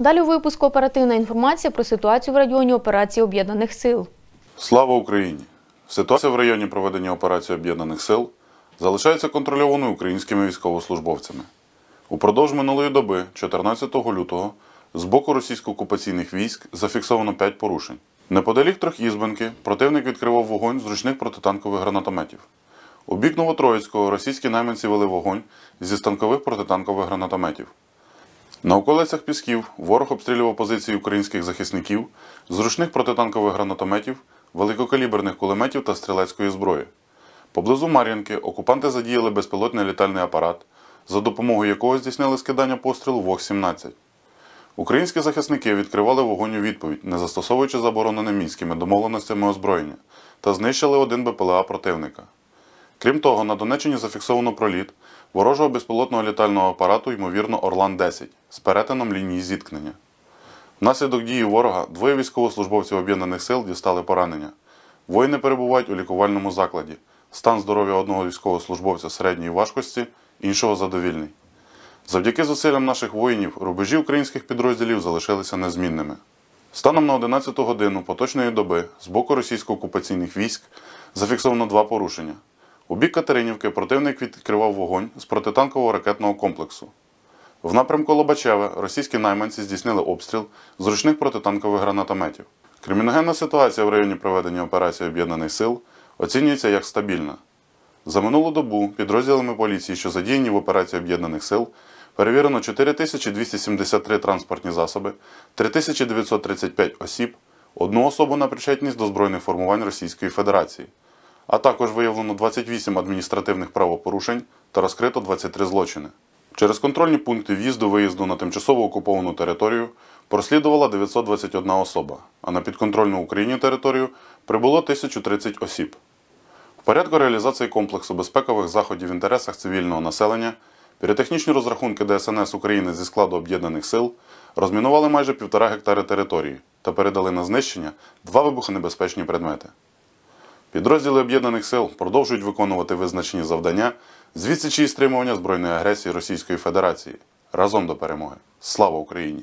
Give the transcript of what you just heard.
Далі у випуску оперативна інформація про ситуацію в районі операції об'єднаних сил. Слава Україні! Ситуація в районі проведення операції об'єднаних сил залишається контрольованою українськими військовослужбовцями. Упродовж минулої доби, 14 лютого, з боку російсько-окупаційних військ зафіксовано 5 порушень. Неподалік Трохізбенки противник відкривав вогонь з ручних протитанкових гранатометів. У бік Новотроїцького російські найманці вели вогонь зі станкових протитанкових гранатометів. На околицях Пісків ворог обстрілював позиції українських захисників, зручних протитанкових гранатометів, великокаліберних кулеметів та стрілецької зброї. Поблизу Мар'янки окупанти задіяли безпілотний літальний апарат, за допомогою якого здійснили скидання пострілу ВОГ-17. Українські захисники відкривали вогонь у відповідь, не застосовуючи заборонене мінськими домовленостями озброєння, та знищили один БПЛА противника. Крім того, на Донеччині зафіксовано проліт ворожого безпілотного літального апарату, ймовірно, Орлан-10 з перетином лінії зіткнення. Внаслідок дії ворога двоє військовослужбовців об'єднаних сил дістали поранення. Воїни перебувають у лікувальному закладі. Стан здоров'я одного військовослужбовця середньої важкості, іншого задовільний. Завдяки зусиллям наших воїнів рубежі українських підрозділів залишилися незмінними. Станом на 11 годину поточної доби з боку російсько-окупаційних військ зафіксовано два порушення. У бік Катеринівки противник відкривав вогонь з протитанкового ракетного комплексу. В напрямку Лобачеве російські найманці здійснили обстріл зручних протитанкових гранатометів. Криміногенна ситуація в районі проведення операції Об'єднаних сил оцінюється як стабільна. За минулу добу підрозділами поліції, що задіяні в операції Об'єднаних сил, перевірено 4273 транспортні засоби, 3935 осіб, одну особу на причетність до збройних формувань Російської Федерації а також виявлено 28 адміністративних правопорушень та розкрито 23 злочини. Через контрольні пункти в'їзду виїзду на тимчасово окуповану територію прослідувала 921 особа, а на підконтрольну Україні територію прибуло 1030 осіб. В порядку реалізації комплексу безпекових заходів в інтересах цивільного населення піротехнічні розрахунки ДСНС України зі складу об'єднаних сил розмінували майже півтора гектари території та передали на знищення два вибухонебезпечні предмети. Підрозділи об'єднаних сил продовжують виконувати визначені завдання з відсічі і стримування збройної агресії Російської Федерації разом до перемоги. Слава Україні!